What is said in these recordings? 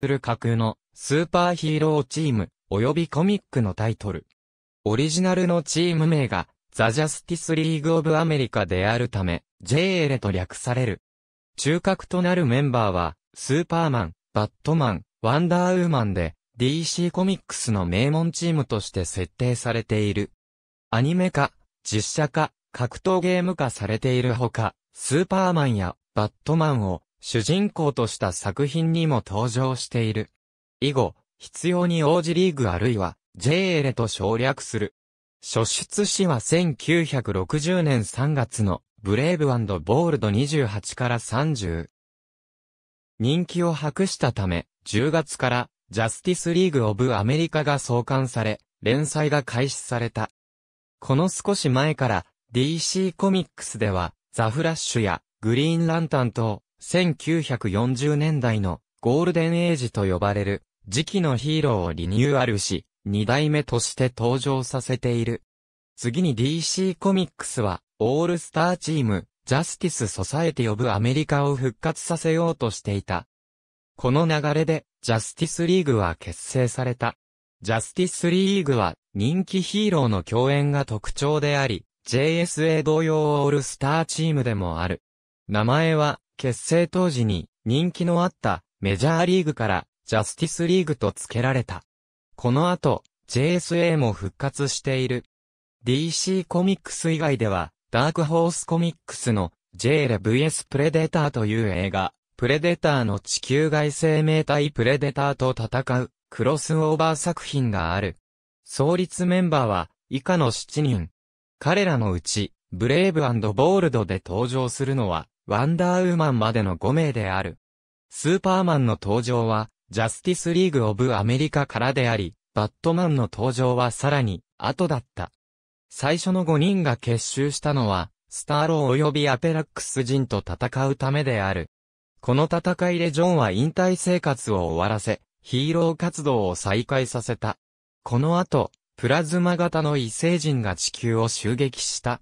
する架空のスーパーヒーローチーム及びコミックのタイトル。オリジナルのチーム名がザ・ジャスティス・リーグ・オブ・アメリカであるため JL と略される。中核となるメンバーはスーパーマン、バットマン、ワンダーウーマンで DC コミックスの名門チームとして設定されている。アニメ化、実写化、格闘ゲーム化されているほか、スーパーマンやバットマンを主人公とした作品にも登場している。以後、必要に応じリーグあるいは JL と省略する。初出しは1960年3月のブレイブボールド28から30。人気を博したため、10月からジャスティスリーグ・オブ・アメリカが創刊され、連載が開始された。この少し前から DC コミックスではザ・フラッシュやグリーンランタン等1940年代のゴールデンエイジと呼ばれる時期のヒーローをリニューアルし、二代目として登場させている。次に DC コミックスは、オールスターチーム、ジャスティス・ソサエティ・オブ・アメリカを復活させようとしていた。この流れで、ジャスティス・リーグは結成された。ジャスティス・リーグは、人気ヒーローの共演が特徴であり、JSA 同様オールスターチームでもある。名前は、結成当時に人気のあったメジャーリーグからジャスティスリーグと付けられた。この後、JSA も復活している。DC コミックス以外では、ダークホースコミックスの J レ VS プレデターという映画、プレデターの地球外生命体プレデターと戦うクロスオーバー作品がある。創立メンバーは以下の7人。彼らのうち、ブレイブボールドで登場するのはワンダーウーマンまでの5名である。スーパーマンの登場は、ジャスティスリーグ・オブ・アメリカからであり、バットマンの登場はさらに、後だった。最初の5人が結集したのは、スターロー及びアペラックス人と戦うためである。この戦いでジョンは引退生活を終わらせ、ヒーロー活動を再開させた。この後、プラズマ型の異星人が地球を襲撃した。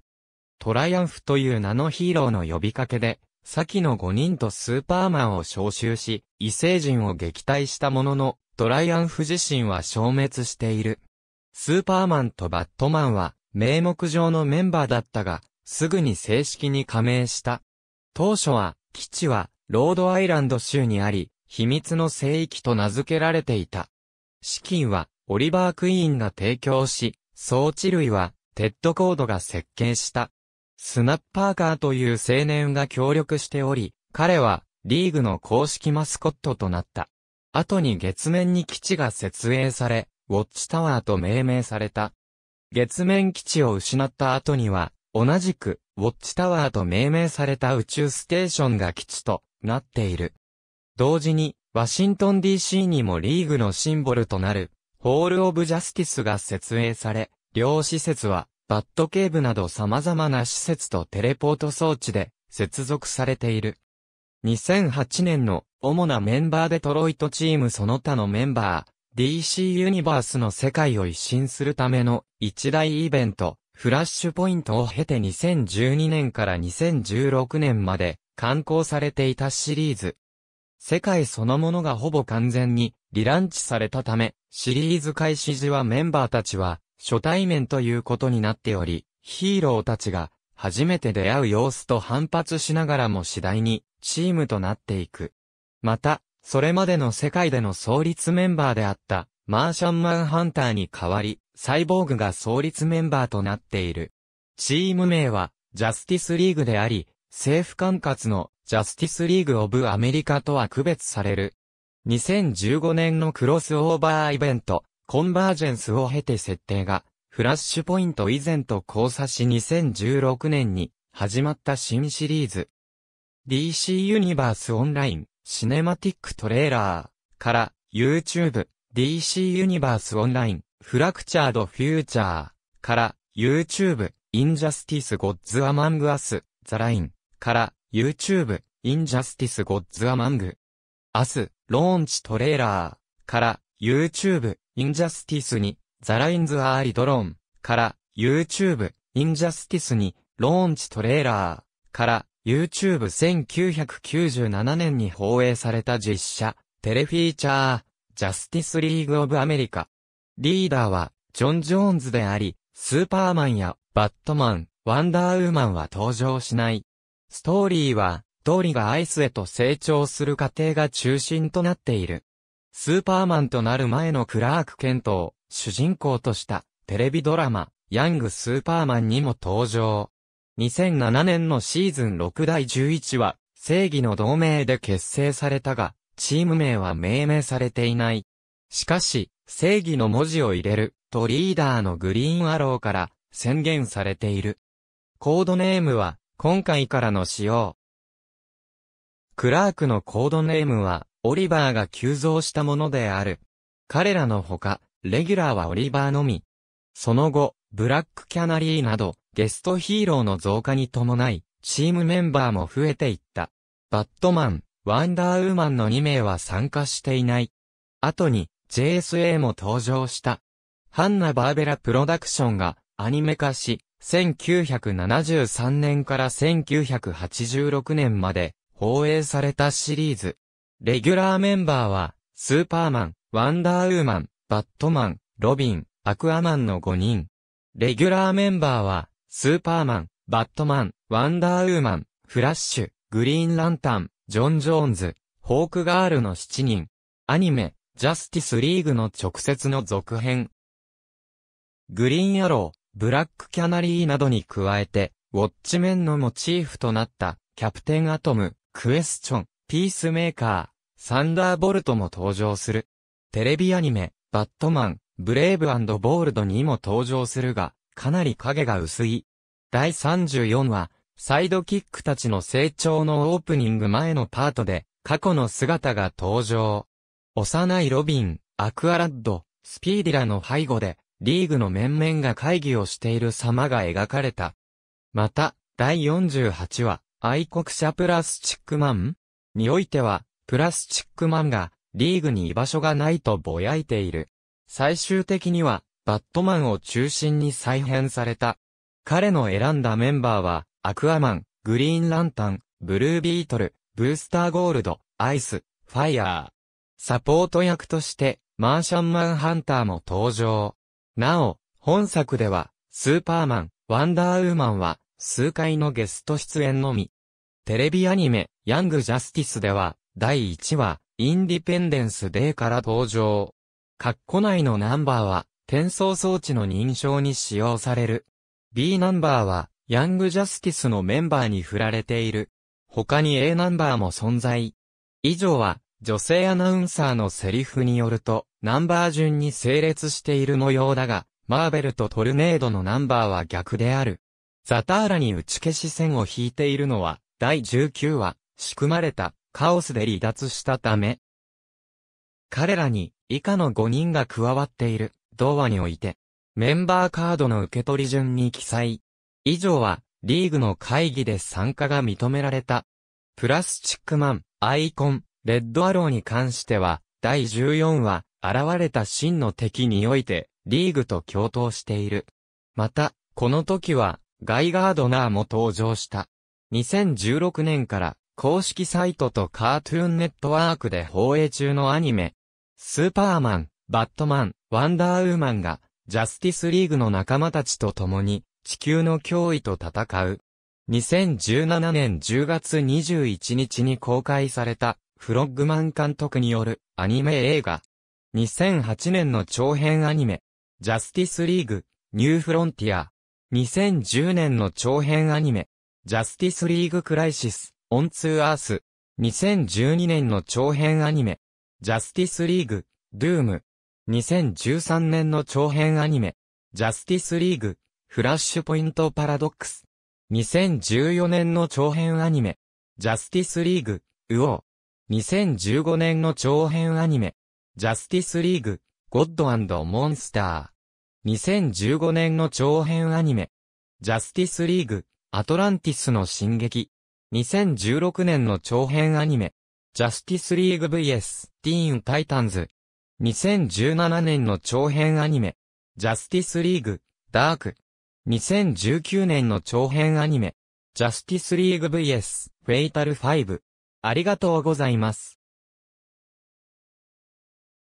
トライアンフという名のヒーローの呼びかけで、先の5人とスーパーマンを召集し、異星人を撃退したものの、トライアンフ自身は消滅している。スーパーマンとバットマンは、名目上のメンバーだったが、すぐに正式に加盟した。当初は、基地は、ロードアイランド州にあり、秘密の聖域と名付けられていた。資金は、オリバー・クイーンが提供し、装置類は、テッド・コードが設計した。スナッパーカーという青年が協力しており、彼はリーグの公式マスコットとなった。後に月面に基地が設営され、ウォッチタワーと命名された。月面基地を失った後には、同じく、ウォッチタワーと命名された宇宙ステーションが基地となっている。同時に、ワシントン DC にもリーグのシンボルとなる、ホール・オブ・ジャスティスが設営され、両施設は、バットケーブなど様々な施設とテレポート装置で接続されている。2008年の主なメンバーデトロイトチームその他のメンバー、DC ユニバースの世界を一新するための一大イベント、フラッシュポイントを経て2012年から2016年まで刊行されていたシリーズ。世界そのものがほぼ完全にリランチされたため、シリーズ開始時はメンバーたちは初対面ということになっており、ヒーローたちが初めて出会う様子と反発しながらも次第にチームとなっていく。また、それまでの世界での創立メンバーであったマーシャンマンハンターに代わり、サイボーグが創立メンバーとなっている。チーム名はジャスティスリーグであり、政府管轄のジャスティスリーグオブアメリカとは区別される。2015年のクロスオーバーイベント、コンバージェンスを経て設定が、フラッシュポイント以前と交差し2016年に始まった新シリーズ。DC ユニバースオンライン、シネマティックトレーラーから YouTube、DC ユニバースオンライン、フラクチャードフューチャーから YouTube、インジャスティス・ゴッズ・アマング・アス、ザ・ラインから YouTube、インジャスティス・ゴッズ・アマング、アス、ローンチ・トレーラーから YouTube、インジャスティスに、ザラインズ・アーリ・ドローン、から、YouTube、インジャスティスに、ローンチトレーラー、から、YouTube1997 年に放映された実写、テレフィーチャー、ジャスティス・リーグ・オブ・アメリカ。リーダーは、ジョン・ジョーンズであり、スーパーマンや、バットマン、ワンダーウーマンは登場しない。ストーリーは、通りがアイスへと成長する過程が中心となっている。スーパーマンとなる前のクラーク・ケントを主人公としたテレビドラマ、ヤング・スーパーマンにも登場。2007年のシーズン6第11は、正義の同盟で結成されたが、チーム名は命名されていない。しかし、正義の文字を入れる、とリーダーのグリーンアローから宣言されている。コードネームは、今回からの使用。クラークのコードネームは、オリバーが急増したものである。彼らのほか、レギュラーはオリバーのみ。その後、ブラックキャナリーなど、ゲストヒーローの増加に伴い、チームメンバーも増えていった。バットマン、ワンダーウーマンの2名は参加していない。後に、JSA も登場した。ハンナ・バーベラ・プロダクションがアニメ化し、1973年から1986年まで放映されたシリーズ。レギュラーメンバーは、スーパーマン、ワンダーウーマン、バットマン、ロビン、アクアマンの5人。レギュラーメンバーは、スーパーマン、バットマン、ワンダーウーマン、フラッシュ、グリーンランタン、ジョン・ジョーンズ、ホークガールの7人。アニメ、ジャスティスリーグの直接の続編。グリーンアロー、ブラックキャナリーなどに加えて、ウォッチメンのモチーフとなった、キャプテンアトム、クエスチョン、ピースメーカー、サンダーボルトも登場する。テレビアニメ、バットマン、ブレイブボールドにも登場するが、かなり影が薄い。第34話、サイドキックたちの成長のオープニング前のパートで、過去の姿が登場。幼いロビン、アクアラッド、スピーディラの背後で、リーグの面々が会議をしている様が描かれた。また、第48話、愛国者プラスチックマンにおいては、プラスチックマンが、リーグに居場所がないとぼやいている。最終的には、バットマンを中心に再編された。彼の選んだメンバーは、アクアマン、グリーンランタン、ブルービートル、ブースターゴールド、アイス、ファイアー。サポート役として、マーシャンマンハンターも登場。なお、本作では、スーパーマン、ワンダーウーマンは、数回のゲスト出演のみ。テレビアニメ、ヤングジャスティスでは、第1話、インディペンデンスデーから登場。カッコ内のナンバーは、転送装置の認証に使用される。B ナンバーは、ヤングジャスティスのメンバーに振られている。他に A ナンバーも存在。以上は、女性アナウンサーのセリフによると、ナンバー順に整列している模様だが、マーベルとトルネードのナンバーは逆である。ザターラに打ち消し線を引いているのは、第19話、仕組まれた、カオスで離脱したため、彼らに以下の5人が加わっている、同話において、メンバーカードの受け取り順に記載。以上は、リーグの会議で参加が認められた。プラスチックマン、アイコン、レッドアローに関しては、第14話、現れた真の敵において、リーグと共闘している。また、この時は、ガイガードナーも登場した。2016年から公式サイトとカートゥーンネットワークで放映中のアニメ、スーパーマン、バットマン、ワンダーウーマンが、ジャスティスリーグの仲間たちと共に、地球の脅威と戦う。2017年10月21日に公開された、フロッグマン監督によるアニメ映画。2008年の長編アニメ、ジャスティスリーグ、ニューフロンティア。2010年の長編アニメ、ジャスティスリーグクライシス、オンツーアース。2012年の長編アニメ。ジャスティスリーグ、ドゥーム。2013年の長編アニメ。ジャスティスリーグ、フラッシュポイントパラドックス。2014年の長編アニメ。ジャスティスリーグ、ウォー。2015年の長編アニメ。ジャスティスリーグ、ゴッドモンスター。2015年の長編アニメ。ジャスティスリーグ、アトランティスの進撃。2016年の長編アニメ。ジャスティスリーグ VS ティーンタイタンズ。2017年の長編アニメ。ジャスティスリーグダーク。2019年の長編アニメ。ジャスティスリーグ VS フェイタル5。ありがとうございます。